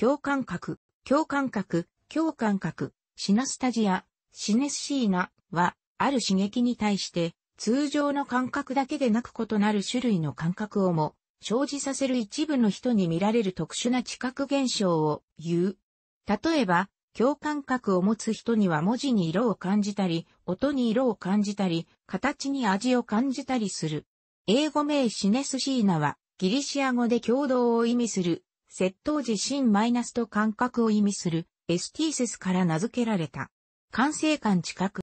共感覚、共感覚、共感覚、シナスタジア、シネスシーナは、ある刺激に対して、通常の感覚だけでなく異なる種類の感覚をも、生じさせる一部の人に見られる特殊な知覚現象を言う。例えば、共感覚を持つ人には文字に色を感じたり、音に色を感じたり、形に味を感じたりする。英語名シネスシーナは、ギリシア語で共同を意味する窃盗時心マイナスと感覚を意味するエスティーセスから名付けられた。管制官近く。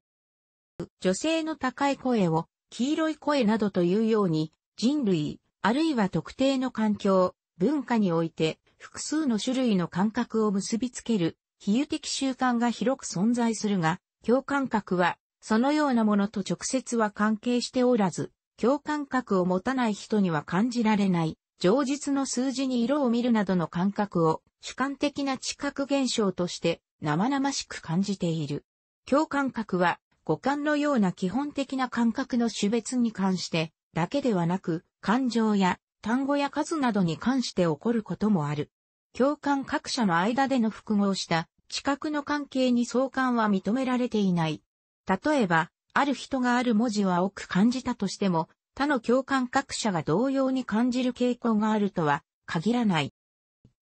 女性の高い声を黄色い声などというように人類、あるいは特定の環境、文化において複数の種類の感覚を結びつける比喩的習慣が広く存在するが、共感覚はそのようなものと直接は関係しておらず、共感覚を持たない人には感じられない常実の数字に色を見るなどの感覚を主観的な知覚現象として生々しく感じている。共感覚は五感のような基本的な感覚の種別に関してだけではなく感情や単語や数などに関して起こることもある。共感各社の間での複合した知覚の関係に相関は認められていない。例えば、ある人がある文字は多く感じたとしても、他の共感覚者が同様に感じる傾向があるとは限らない。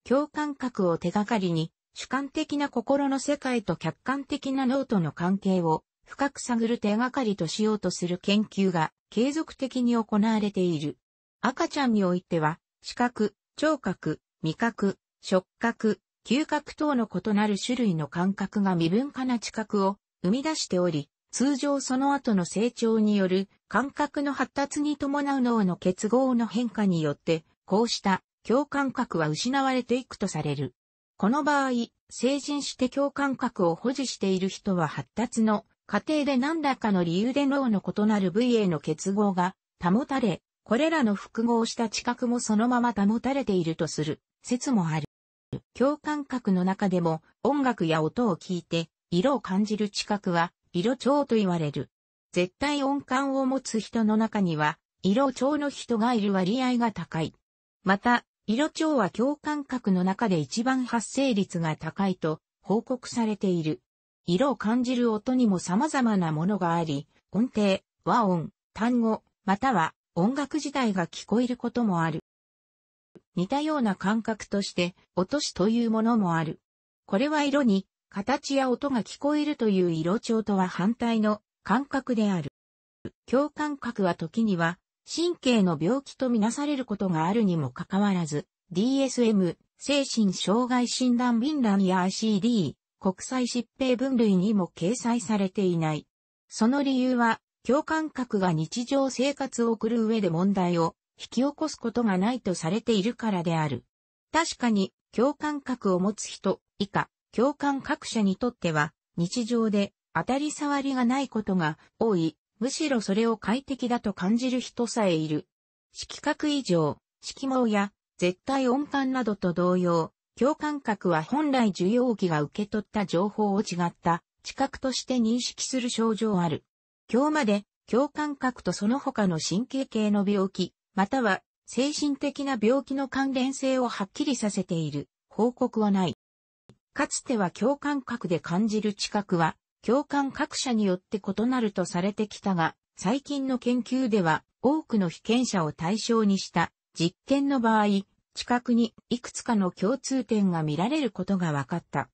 共感覚を手がかりに、主観的な心の世界と客観的な脳との関係を深く探る手がかりとしようとする研究が継続的に行われている。赤ちゃんにおいては、視覚、聴覚、味覚、触覚、嗅覚等の異なる種類の感覚が未分化な知覚を生み出しており、通常その後の成長による感覚の発達に伴う脳の結合の変化によって、こうした共感覚は失われていくとされる。この場合、成人して共感覚を保持している人は発達の過程で何らかの理由で脳の異なる部位への結合が保たれ、これらの複合した知覚もそのまま保たれているとする説もある。共感覚の中でも音楽や音を聞いて色を感じる知覚は色蝶と言われる。絶対音感を持つ人の中には、色蝶の人がいる割合が高い。また、色蝶は共感覚の中で一番発生率が高いと報告されている。色を感じる音にも様々なものがあり、音程、和音、単語、または音楽自体が聞こえることもある。似たような感覚として、落としというものもある。これは色に形や音が聞こえるという色調とは反対の感覚である。共感覚は時には神経の病気とみなされることがあるにもかかわらず、DSM、精神障害診断便欄や ICD、国際疾病分類にも掲載されていない。その理由は、共感覚が日常生活を送る上で問題を引き起こすことがないとされているからである。確かに、共感覚を持つ人、以下、共感各社にとっては、日常で当たり障りがないことが多い、むしろそれを快適だと感じる人さえいる。色覚異常、色盲や絶対音感などと同様、共感覚は本来受容器が受け取った情報を違った知覚として認識する症状ある。今日まで共感覚とその他の神経系の病気、または精神的な病気の関連性をはっきりさせている報告はない。かつては共感覚で感じる知覚は、共感各社によって異なるとされてきたが、最近の研究では、多くの被験者を対象にした実験の場合、知覚にいくつかの共通点が見られることが分かった。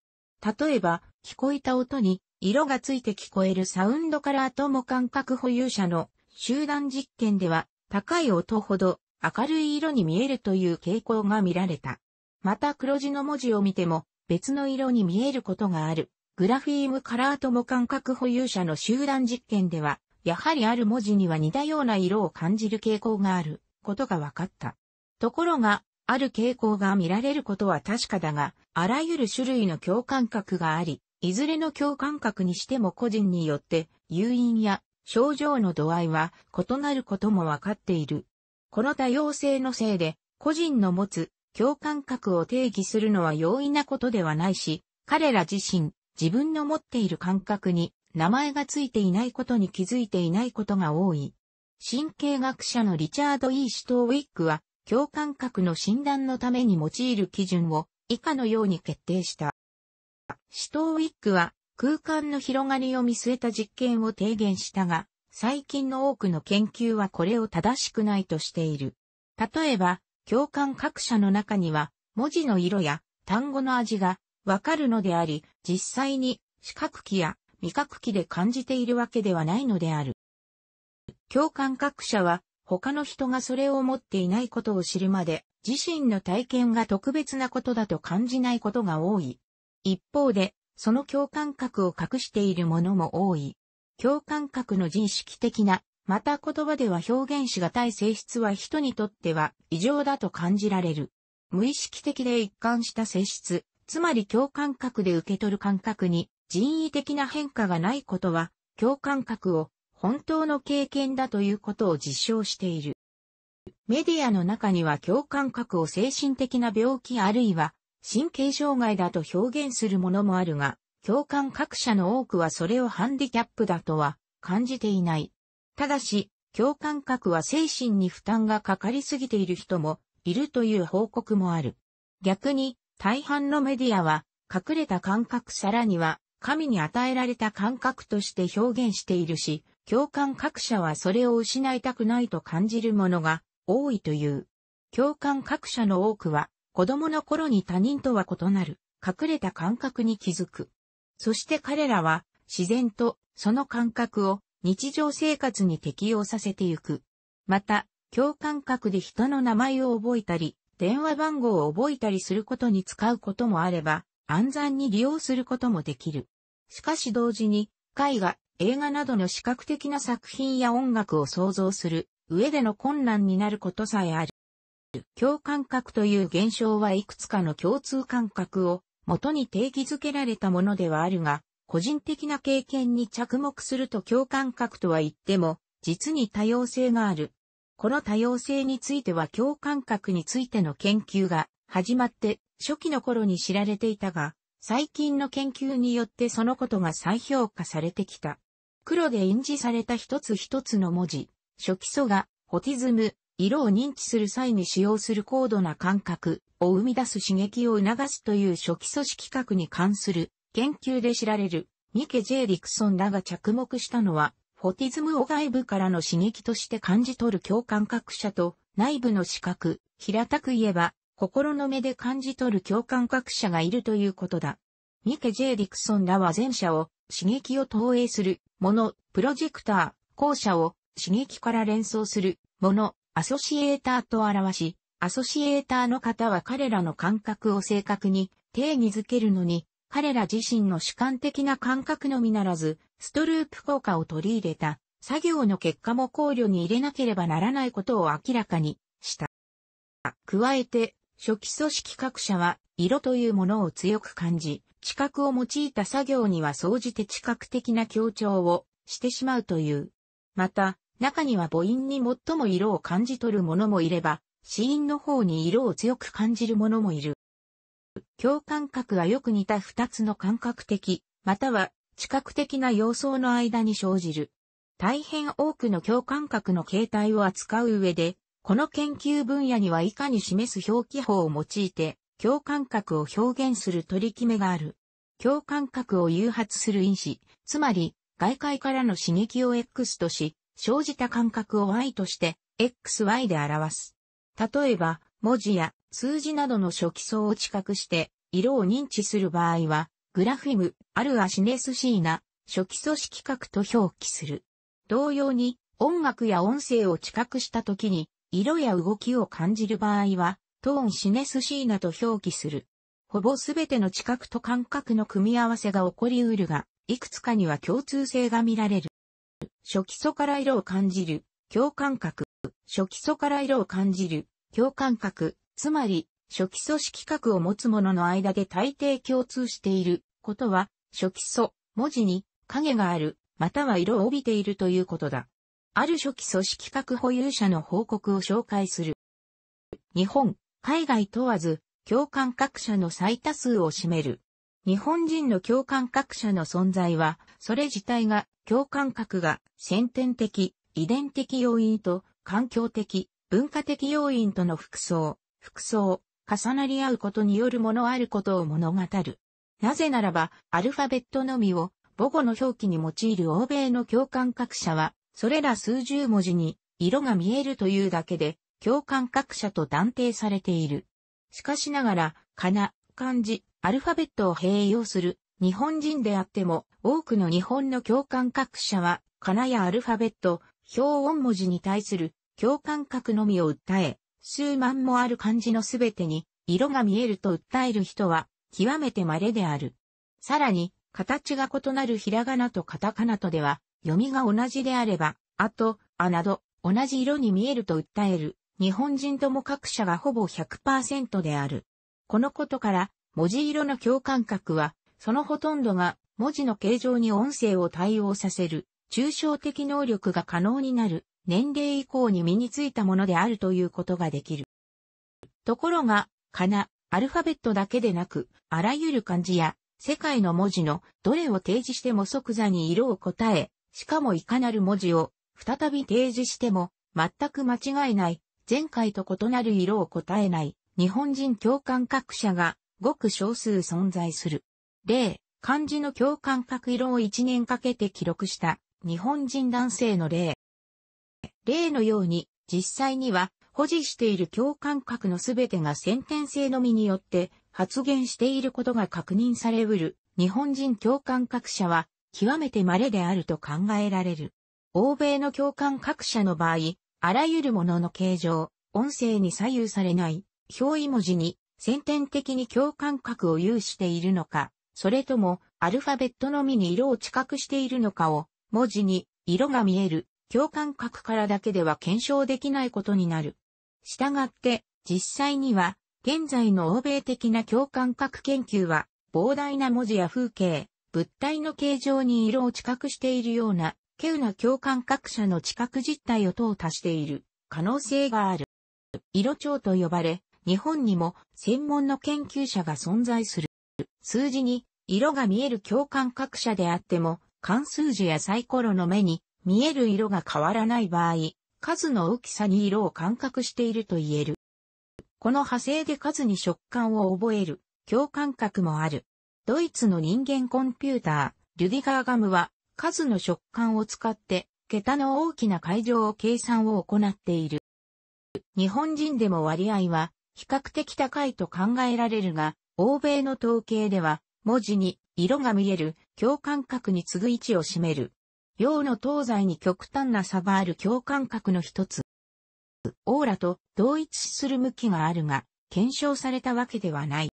例えば、聞こえた音に色がついて聞こえるサウンドカラーとも感覚保有者の集団実験では高い音ほど明るい色に見えるという傾向が見られた。また黒字の文字を見ても別の色に見えることがある。グラフィームカラーとも感覚保有者の集団実験では、やはりある文字には似たような色を感じる傾向があることが分かった。ところが、ある傾向が見られることは確かだが、あらゆる種類の共感覚があり、いずれの共感覚にしても個人によって、誘因や症状の度合いは異なることも分かっている。この多様性のせいで、個人の持つ共感覚を定義するのは容易なことではないし、彼ら自身、自分の持っている感覚に名前がついていないことに気づいていないことが多い。神経学者のリチャード・イー・シトウィックは、共感覚の診断のために用いる基準を以下のように決定した。シトウィックは空間の広がりを見据えた実験を提言したが、最近の多くの研究はこれを正しくないとしている。例えば、共感各社の中には、文字の色や単語の味がわかるのであり、実際に視覚機や味覚器で感じているわけではないのである。共感各社は、他の人がそれを持っていないことを知るまで、自身の体験が特別なことだと感じないことが多い。一方で、その共感覚を隠しているものも多い。共感覚の自意識的なまた言葉では表現しがたい性質は人にとっては異常だと感じられる。無意識的で一貫した性質、つまり共感覚で受け取る感覚に人為的な変化がないことは、共感覚を本当の経験だということを実証している。メディアの中には共感覚を精神的な病気あるいは神経障害だと表現するものもあるが、共感覚者の多くはそれをハンディキャップだとは感じていない。ただし、共感覚は精神に負担がかかりすぎている人もいるという報告もある。逆に、大半のメディアは、隠れた感覚さらには、神に与えられた感覚として表現しているし、共感覚者はそれを失いたくないと感じるものが多いという。共感覚者の多くは、子供の頃に他人とは異なる、隠れた感覚に気づく。そして彼らは、自然と、その感覚を、日常生活に適用させてゆく。また、共感覚で人の名前を覚えたり、電話番号を覚えたりすることに使うこともあれば、暗算に利用することもできる。しかし同時に、絵画、映画などの視覚的な作品や音楽を想像する上での困難になることさえある。共感覚という現象はいくつかの共通感覚を元に定義づけられたものではあるが、個人的な経験に着目すると共感覚とは言っても、実に多様性がある。この多様性については共感覚についての研究が始まって初期の頃に知られていたが、最近の研究によってそのことが再評価されてきた。黒で印字された一つ一つの文字、初期素が、ホティズム、色を認知する際に使用する高度な感覚を生み出す刺激を促すという初期素式核に関する研究で知られるニケ・ジェイ・ディクソンらが着目したのは、フォティズムを外部からの刺激として感じ取る共感覚者と内部の視覚、平たく言えば、心の目で感じ取る共感覚者がいるということだ。ニケ・ジェイ・ディクソンらは前者を刺激を投影するもの、プロジェクター、後者を刺激から連想するもの、アソシエーターと表し、アソシエーターの方は彼らの感覚を正確に定義づけるのに彼ら自身の主観的な感覚のみならず、ストループ効果を取り入れた、作業の結果も考慮に入れなければならないことを明らかにした。加えて、初期組織各社は、色というものを強く感じ、知覚を用いた作業には総じて知覚的な協調をしてしまうという。また、中には母音に最も色を感じ取る者もいれば、死因の方に色を強く感じる者もいる。共感覚はよく似た二つの感覚的、または知覚的な様相の間に生じる。大変多くの共感覚の形態を扱う上で、この研究分野には以下に示す表記法を用いて、共感覚を表現する取り決めがある。共感覚を誘発する因子、つまり外界からの刺激を X とし、生じた感覚を Y として XY で表す。例えば、文字や数字などの初期層を知覚して色を認知する場合は、グラフィム、あるアシネスシーナ、初期素織格と表記する。同様に、音楽や音声を知覚した時に、色や動きを感じる場合は、トーンシネスシーナと表記する。ほぼすべての知覚と感覚の組み合わせが起こりうるが、いくつかには共通性が見られる。初期素から色を感じる、共感覚。初期素から色を感じる、共感覚、つまり、初期組織核を持つ者の間で大抵共通していることは、初期素、文字に影がある、または色を帯びているということだ。ある初期組織核保有者の報告を紹介する。日本、海外問わず、共感覚者の最多数を占める。日本人の共感覚者の存在は、それ自体が、共感覚が先天的、遺伝的要因と環境的、文化的要因との服装、服装、重なり合うことによるものあることを物語る。なぜならば、アルファベットのみを母語の表記に用いる欧米の共感各社は、それら数十文字に色が見えるというだけで、共感各社と断定されている。しかしながら、かな、漢字、アルファベットを併用する日本人であっても、多くの日本の共感各社は、かなやアルファベット、表音文字に対する共感覚のみを訴え、数万もある漢字のすべてに、色が見えると訴える人は、極めて稀である。さらに、形が異なるひらがなとカタカナとでは、読みが同じであれば、あと、あなど、同じ色に見えると訴える、日本人とも各社がほぼ100%である。このことから、文字色の共感覚は、そのほとんどが、文字の形状に音声を対応させる、抽象的能力が可能になる、年齢以降に身についたものであるということができる。ところが、かな、アルファベットだけでなく、あらゆる漢字や世界の文字のどれを提示しても即座に色を答え、しかもいかなる文字を再び提示しても全く間違えない、前回と異なる色を答えない日本人共感覚者がごく少数存在する。例、漢字の共感覚色を1年かけて記録した日本人男性の例。例のように、実際には保持している共感覚のすべてが先天性のみによって発言していることが確認されうる日本人共感覚者は極めて稀であると考えられる。欧米の共感覚者の場合、あらゆるものの形状、音声に左右されない表意文字に先天的に共感覚を有しているのか、それともアルファベットのみに色を知覚しているのかを文字に色が見える共感覚からだけでは検証できないことになる。したがって、実際には、現在の欧米的な共感覚研究は、膨大な文字や風景、物体の形状に色を知覚しているような、稀有な共感覚者の知覚実態を淘足している可能性がある。色調と呼ばれ、日本にも専門の研究者が存在する。数字に色が見える共感覚者であっても、関数字やサイコロの目に見える色が変わらない場合、数の大きさに色を感覚していると言える。この派生で数に食感を覚える、共感覚もある。ドイツの人間コンピューター、リュディガーガムは、数の食感を使って、桁の大きな会場を計算を行っている。日本人でも割合は、比較的高いと考えられるが、欧米の統計では、文字に色が見える共感覚に次ぐ位置を占める。洋の東西に極端な差がある共感覚の一つ。オーラと同一する向きがあるが、検証されたわけではない。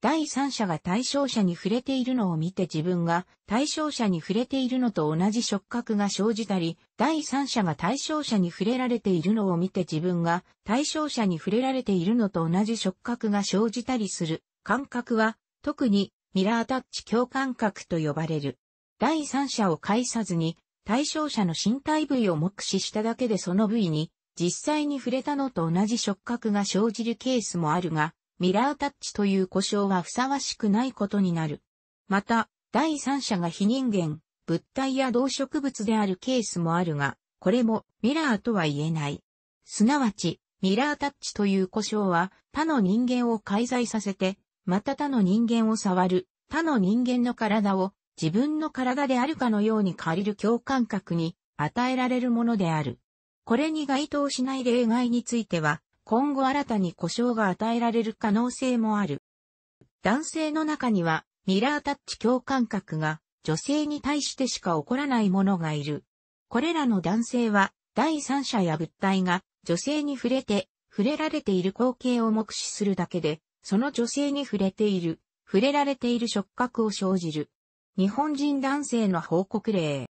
第三者が対象者に触れているのを見て自分が対象者に触れているのと同じ触覚が生じたり、第三者が対象者に触れられているのを見て自分が対象者に触れられているのと同じ触覚が生じたりする感覚は、特にミラータッチ共感覚と呼ばれる。第三者を介さずに対象者の身体部位を目視しただけでその部位に実際に触れたのと同じ触覚が生じるケースもあるが、ミラータッチという故障はふさわしくないことになる。また、第三者が非人間、物体や動植物であるケースもあるが、これもミラーとは言えない。すなわち、ミラータッチという故障は他の人間を介在させて、また他の人間を触る、他の人間の体を自分の体であるかのように借りる共感覚に与えられるものである。これに該当しない例外については、今後新たに故障が与えられる可能性もある。男性の中には、ミラータッチ共感覚が女性に対してしか起こらないものがいる。これらの男性は、第三者や物体が女性に触れて、触れられている光景を目視するだけで、その女性に触れている、触れられている触覚を生じる。日本人男性の報告例。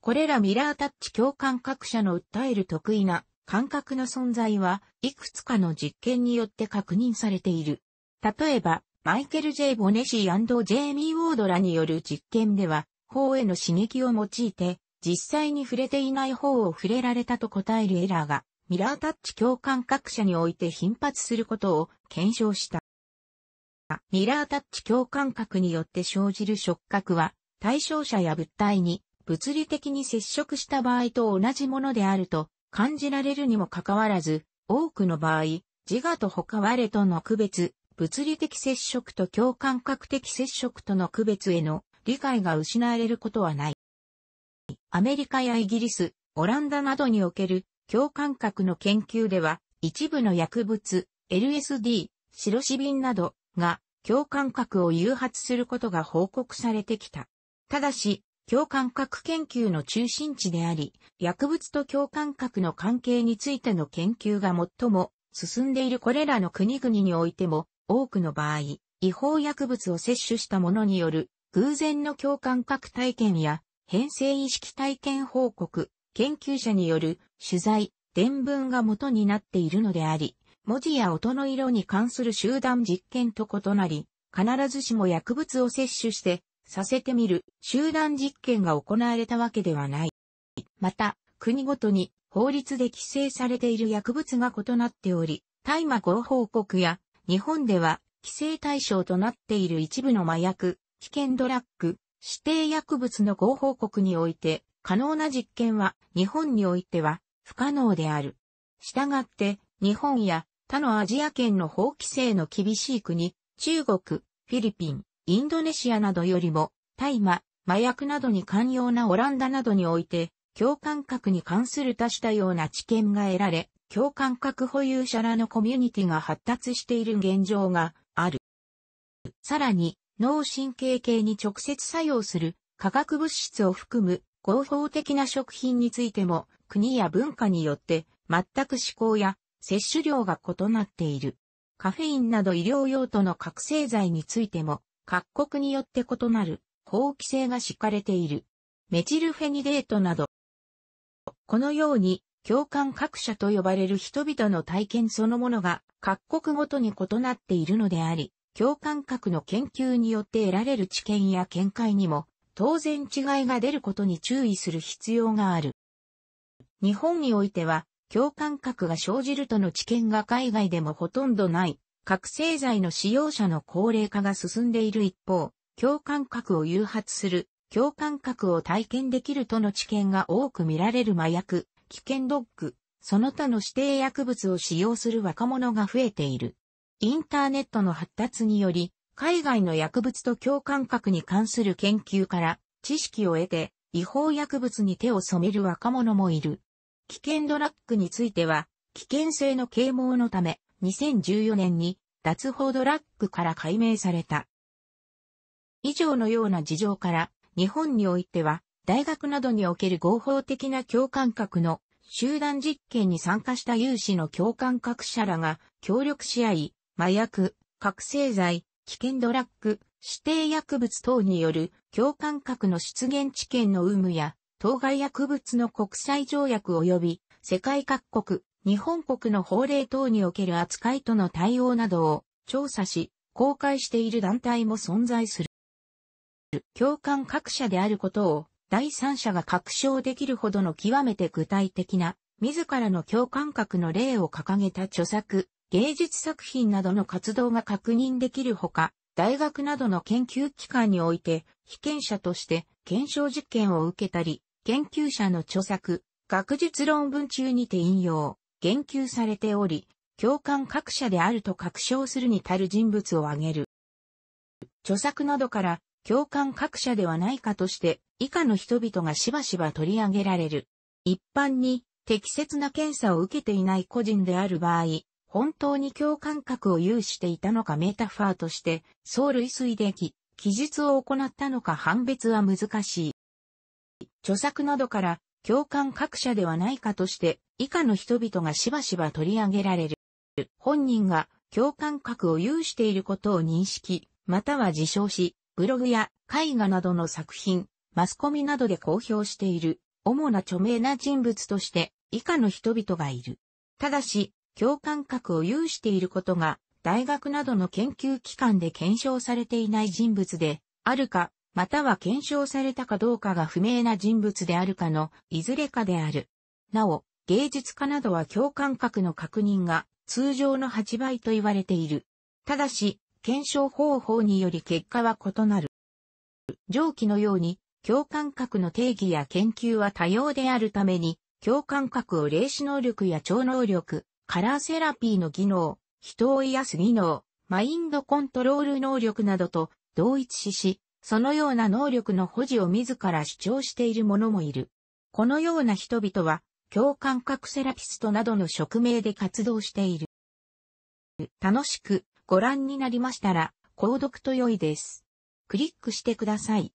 これらミラータッチ共感各社の訴える得意な感覚の存在はいくつかの実験によって確認されている。例えば、マイケル・ジェイボネシージェイミー・ウォードらによる実験では、方への刺激を用いて、実際に触れていない方を触れられたと答えるエラーが、ミラータッチ共感各社において頻発することを検証した。ミラータッチ共感覚によって生じる触覚は、対象者や物体に物理的に接触した場合と同じものであると感じられるにもかかわらず、多くの場合、自我と他我との区別、物理的接触と共感覚的接触との区別への理解が失われることはない。アメリカやイギリス、オランダなどにおける共感覚の研究では、一部の薬物、LSD、白シビンなど、が、共感覚を誘発することが報告されてきた。ただし、共感覚研究の中心地であり、薬物と共感覚の関係についての研究が最も進んでいるこれらの国々においても、多くの場合、違法薬物を摂取した者による偶然の共感覚体験や編成意識体験報告、研究者による取材、伝聞が元になっているのであり、文字や音の色に関する集団実験と異なり、必ずしも薬物を摂取してさせてみる集団実験が行われたわけではない。また、国ごとに法律で規制されている薬物が異なっており、大麻合法国や日本では規制対象となっている一部の麻薬、危険ドラッグ、指定薬物の合法国において可能な実験は日本においては不可能である。したがって日本や他のアジア圏の法規制の厳しい国、中国、フィリピン、インドネシアなどよりも、大麻、麻薬などに寛容なオランダなどにおいて、共感覚に関する多種多様な知見が得られ、共感覚保有者らのコミュニティが発達している現状がある。さらに、脳神経系に直接作用する化学物質を含む合法的な食品についても国や文化によって全く思考や摂取量が異なっている。カフェインなど医療用途の覚醒剤についても、各国によって異なる、法規制が敷かれている。メチルフェニデートなど。このように、共感各社と呼ばれる人々の体験そのものが各国ごとに異なっているのであり、共感各の研究によって得られる知見や見解にも当然違いが出ることに注意する必要がある。日本においては共感覚が生じるとの知見が海外でもほとんどない、覚醒剤の使用者の高齢化が進んでいる一方、共感覚を誘発する、共感覚を体験できるとの知見が多く見られる麻薬、危険ドッグ、その他の指定薬物を使用する若者が増えている。インターネットの発達により、海外の薬物と共感覚に関する研究から知識を得て、違法薬物に手を染める若者もいる。危険ドラッグについては、危険性の啓蒙のため、2014年に脱法ドラッグから解明された。以上のような事情から、日本においては、大学などにおける合法的な共感覚の集団実験に参加した有志の共感覚者らが協力し合い、麻薬、覚醒剤、危険ドラッグ、指定薬物等による共感覚の出現知見の有無や当該薬物の国際条約及び世界各国、日本国の法令等における扱いとの対応などを調査し、公開している団体も存在する。共感各社であることを第三者が確証できるほどの極めて具体的な自らの共感覚の例を掲げた著作、芸術作品などの活動が確認できるほか、大学などの研究機関において、被験者として検証実験を受けたり、研究者の著作、学術論文中にて引用、言及されており、共感各社であると確証するに足る人物を挙げる。著作などから共感各社ではないかとして以下の人々がしばしば取り上げられる。一般に適切な検査を受けていない個人である場合、本当に共感覚を有していたのかメタファーとして、総類推でき、記述を行ったのか判別は難しい。著作などから共感各社ではないかとして、以下の人々がしばしば取り上げられる。本人が共感覚を有していることを認識、または自称し、ブログや絵画などの作品、マスコミなどで公表している、主な著名な人物として、以下の人々がいる。ただし、共感覚を有していることが、大学などの研究機関で検証されていない人物で、あるか、または検証されたかどうかが不明な人物であるかの、いずれかである。なお、芸術家などは共感覚の確認が通常の8倍と言われている。ただし、検証方法により結果は異なる。上記のように、共感覚の定義や研究は多様であるために、共感覚を霊視能力や超能力、カラーセラピーの技能、人を癒す技能、マインドコントロール能力などと同一視し、そのような能力の保持を自ら主張している者もいる。このような人々は、共感覚セラピストなどの職名で活動している。楽しくご覧になりましたら、購読と良いです。クリックしてください。